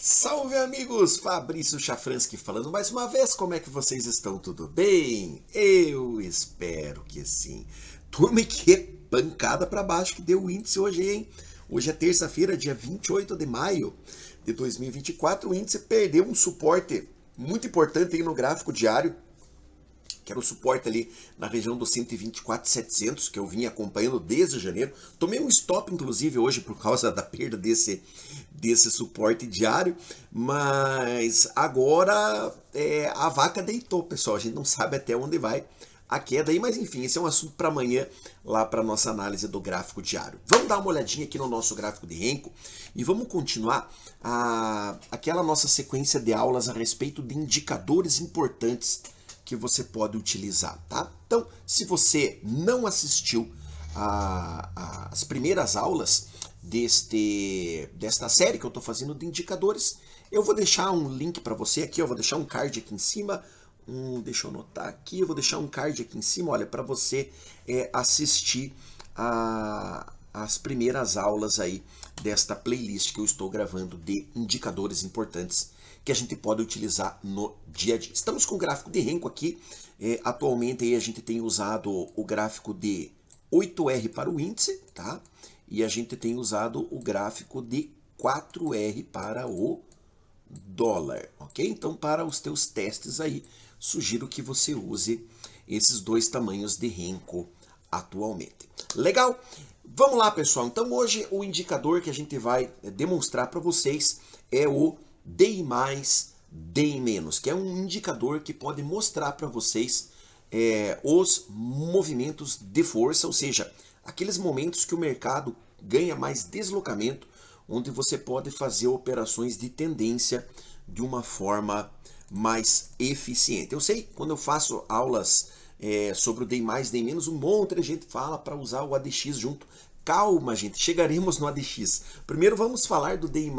Salve amigos, Fabrício Chafransky falando mais uma vez, como é que vocês estão? Tudo bem? Eu espero que sim. Turma, que pancada para baixo que deu o índice hoje, hein? Hoje é terça-feira, dia 28 de maio de 2024, o índice perdeu um suporte muito importante aí no gráfico diário, que era o suporte ali na região dos 124,700, que eu vim acompanhando desde janeiro. Tomei um stop, inclusive, hoje por causa da perda desse, desse suporte diário, mas agora é, a vaca deitou, pessoal. A gente não sabe até onde vai a queda aí, mas enfim, esse é um assunto para amanhã, lá para nossa análise do gráfico diário. Vamos dar uma olhadinha aqui no nosso gráfico de Renko e vamos continuar a, aquela nossa sequência de aulas a respeito de indicadores importantes que você pode utilizar, tá? Então, se você não assistiu a, a, as primeiras aulas deste, desta série que eu estou fazendo de indicadores, eu vou deixar um link para você aqui, eu vou deixar um card aqui em cima, um, deixa eu anotar aqui, eu vou deixar um card aqui em cima, olha, para você é, assistir a, as primeiras aulas aí desta playlist que eu estou gravando de indicadores importantes que a gente pode utilizar no dia a dia. Estamos com o gráfico de renco aqui. É, atualmente aí a gente tem usado o gráfico de 8R para o índice, tá? E a gente tem usado o gráfico de 4R para o dólar, ok? Então, para os teus testes aí, sugiro que você use esses dois tamanhos de renco atualmente. Legal? Vamos lá, pessoal. Então, hoje o indicador que a gente vai é, demonstrar para vocês é o dei mais, dei menos, que é um indicador que pode mostrar para vocês é, os movimentos de força, ou seja, aqueles momentos que o mercado ganha mais deslocamento, onde você pode fazer operações de tendência de uma forma mais eficiente. Eu sei, quando eu faço aulas é, sobre o DEM mais, DEM menos, um monte de gente fala para usar o ADX junto, Calma, gente, chegaremos no ADX. Primeiro vamos falar do DEI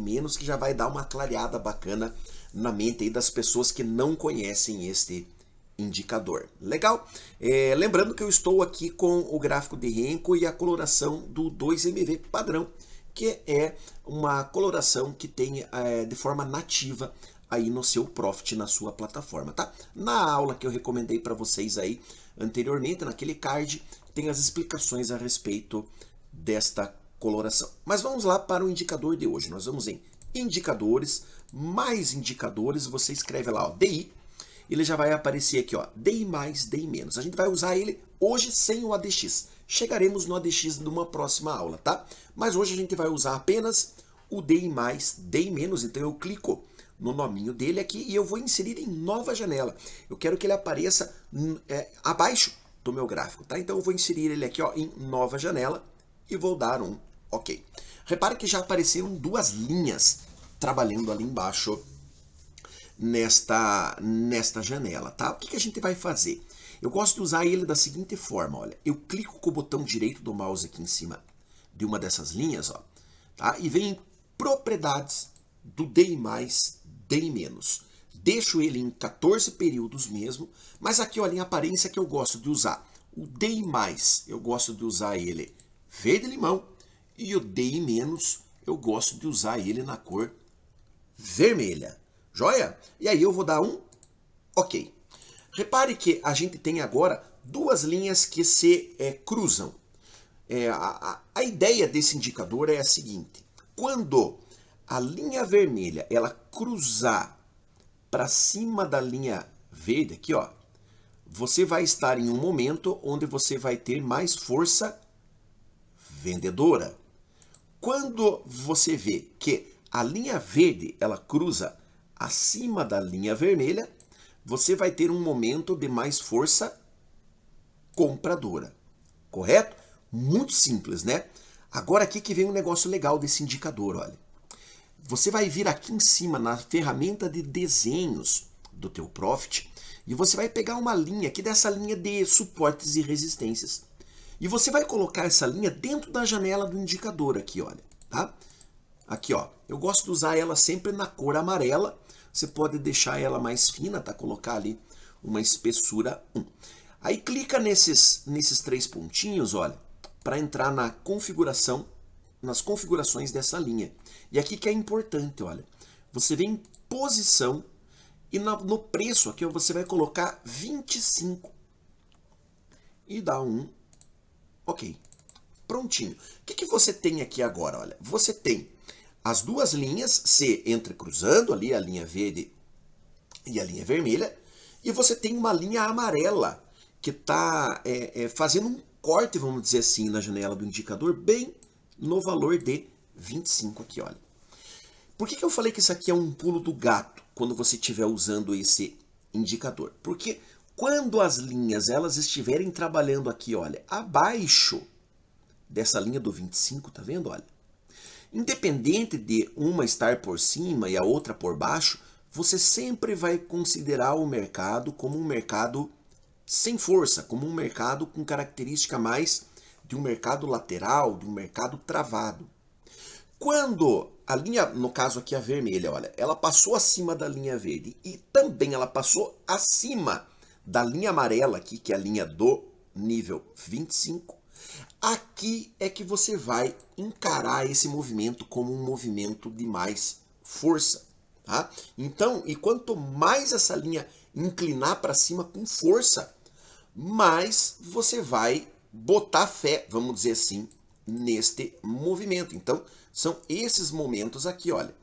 menos que já vai dar uma clareada bacana na mente aí das pessoas que não conhecem este indicador. Legal? É, lembrando que eu estou aqui com o gráfico de Renko e a coloração do 2MV padrão, que é uma coloração que tem é, de forma nativa aí no seu Profit, na sua plataforma, tá? Na aula que eu recomendei para vocês aí anteriormente, naquele card, tem as explicações a respeito desta coloração. Mas vamos lá para o indicador de hoje. Nós vamos em indicadores, mais indicadores, você escreve lá, ó, DI, ele já vai aparecer aqui, ó, DI mais, DI menos. A gente vai usar ele hoje sem o ADX. Chegaremos no ADX numa próxima aula, tá? Mas hoje a gente vai usar apenas o DI mais, DI menos, então eu clico no nominho dele aqui e eu vou inserir em nova janela. Eu quero que ele apareça hum, é, abaixo do meu gráfico, tá? Então eu vou inserir ele aqui ó, em nova janela e vou dar um OK. Repare que já apareceram duas linhas trabalhando ali embaixo nesta, nesta janela, tá? O que, que a gente vai fazer? Eu gosto de usar ele da seguinte forma, olha. Eu clico com o botão direito do mouse aqui em cima de uma dessas linhas, ó, tá? E vem propriedades do DI+, bem menos. Deixo ele em 14 períodos mesmo, mas aqui olha em aparência que eu gosto de usar. O mais, eu gosto de usar ele verde limão e o menos, eu gosto de usar ele na cor vermelha. Joia? E aí eu vou dar um OK. Repare que a gente tem agora duas linhas que se é, cruzam. É, a, a, a ideia desse indicador é a seguinte. Quando a linha vermelha ela cruzar para cima da linha verde aqui, ó, você vai estar em um momento onde você vai ter mais força vendedora. Quando você vê que a linha verde ela cruza acima da linha vermelha, você vai ter um momento de mais força compradora. Correto? Muito simples, né? Agora aqui que vem um negócio legal desse indicador, olha você vai vir aqui em cima na ferramenta de desenhos do teu Profit e você vai pegar uma linha aqui dessa linha de suportes e resistências. E você vai colocar essa linha dentro da janela do indicador aqui, olha, tá? Aqui, ó, eu gosto de usar ela sempre na cor amarela, você pode deixar ela mais fina, tá? Colocar ali uma espessura 1. Aí clica nesses, nesses três pontinhos, olha, para entrar na configuração nas configurações dessa linha. E aqui que é importante, olha. Você vem posição e na, no preço aqui você vai colocar 25 e dá um ok. Prontinho. O que, que você tem aqui agora? Olha, você tem as duas linhas, C entrecruzando ali a linha verde e a linha vermelha, e você tem uma linha amarela que está é, é, fazendo um corte, vamos dizer assim, na janela do indicador, bem no valor de 25 aqui, olha. Por que, que eu falei que isso aqui é um pulo do gato quando você estiver usando esse indicador? Porque quando as linhas elas estiverem trabalhando aqui, olha, abaixo dessa linha do 25, tá vendo, olha? Independente de uma estar por cima e a outra por baixo, você sempre vai considerar o mercado como um mercado sem força, como um mercado com característica mais de um mercado lateral, de um mercado travado. Quando a linha, no caso aqui a vermelha, olha, ela passou acima da linha verde e também ela passou acima da linha amarela aqui, que é a linha do nível 25, aqui é que você vai encarar esse movimento como um movimento de mais força. Tá? Então, e quanto mais essa linha inclinar para cima com força, mais você vai botar fé, vamos dizer assim, neste movimento. Então, são esses momentos aqui, olha,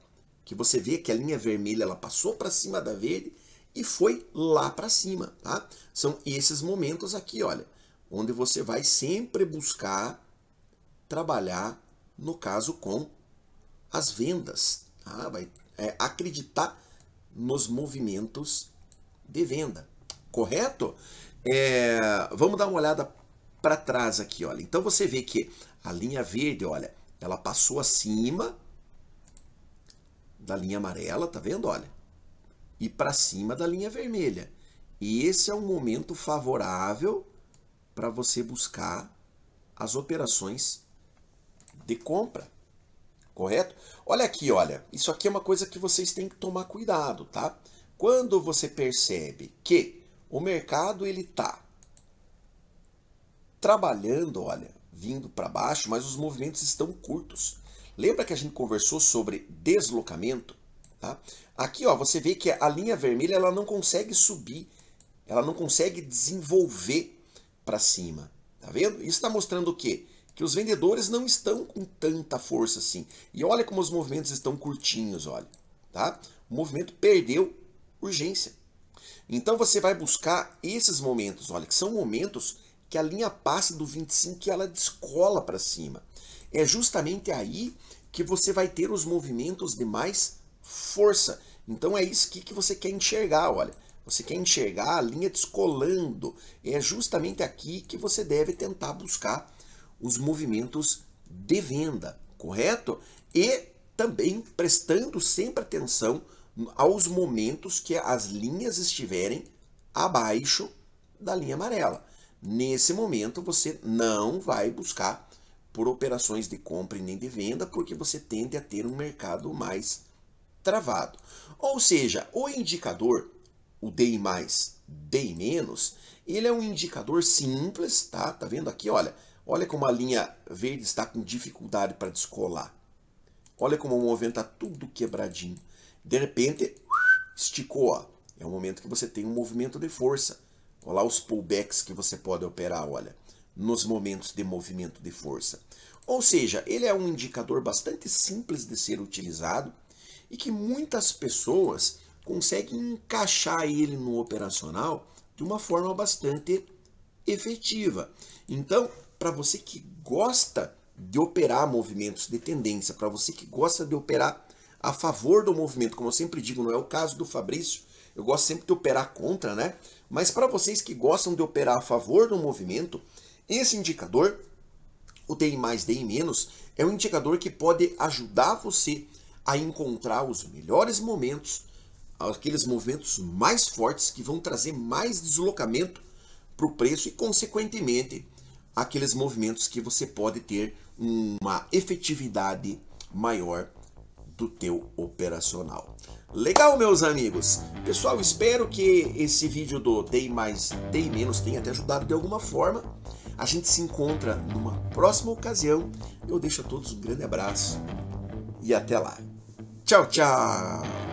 que você vê que a linha vermelha ela passou para cima da verde e foi lá para cima, tá? São esses momentos aqui, olha, onde você vai sempre buscar trabalhar, no caso, com as vendas, tá? Vai é, acreditar nos movimentos de venda, correto? É, vamos dar uma olhada para trás aqui, olha. Então você vê que a linha verde, olha, ela passou acima da linha amarela, tá vendo, olha? E para cima da linha vermelha. E esse é um momento favorável para você buscar as operações de compra, correto? Olha aqui, olha, isso aqui é uma coisa que vocês têm que tomar cuidado, tá? Quando você percebe que o mercado ele tá trabalhando, olha, vindo para baixo, mas os movimentos estão curtos. Lembra que a gente conversou sobre deslocamento? Tá? Aqui ó, você vê que a linha vermelha ela não consegue subir, ela não consegue desenvolver para cima. Tá vendo? Isso está mostrando o quê? Que os vendedores não estão com tanta força assim. E olha como os movimentos estão curtinhos, olha. Tá? O movimento perdeu urgência. Então você vai buscar esses momentos, olha, que são momentos que a linha passe do 25 e ela descola para cima. É justamente aí que você vai ter os movimentos de mais força. Então é isso que, que você quer enxergar, olha. Você quer enxergar a linha descolando. É justamente aqui que você deve tentar buscar os movimentos de venda, correto? E também prestando sempre atenção aos momentos que as linhas estiverem abaixo da linha amarela. Nesse momento, você não vai buscar por operações de compra e nem de venda, porque você tende a ter um mercado mais travado. Ou seja, o indicador, o DI+, DI-, ele é um indicador simples, tá? Tá vendo aqui, olha, olha como a linha verde está com dificuldade para descolar. Olha como o movimento está tudo quebradinho. De repente, esticou, ó. É um momento que você tem um movimento de força. Olha lá os pullbacks que você pode operar, olha, nos momentos de movimento de força. Ou seja, ele é um indicador bastante simples de ser utilizado e que muitas pessoas conseguem encaixar ele no operacional de uma forma bastante efetiva. Então, para você que gosta de operar movimentos de tendência, para você que gosta de operar a favor do movimento, como eu sempre digo, não é o caso do Fabrício, eu gosto sempre de operar contra, né? Mas para vocês que gostam de operar a favor do movimento, esse indicador, o DI mais, DI menos, é um indicador que pode ajudar você a encontrar os melhores momentos, aqueles movimentos mais fortes que vão trazer mais deslocamento para o preço e, consequentemente, aqueles movimentos que você pode ter uma efetividade maior do teu operacional. Legal, meus amigos? Pessoal, espero que esse vídeo do Dei Mais, Dei Menos tenha te ajudado de alguma forma. A gente se encontra numa próxima ocasião. Eu deixo a todos um grande abraço e até lá. Tchau, tchau!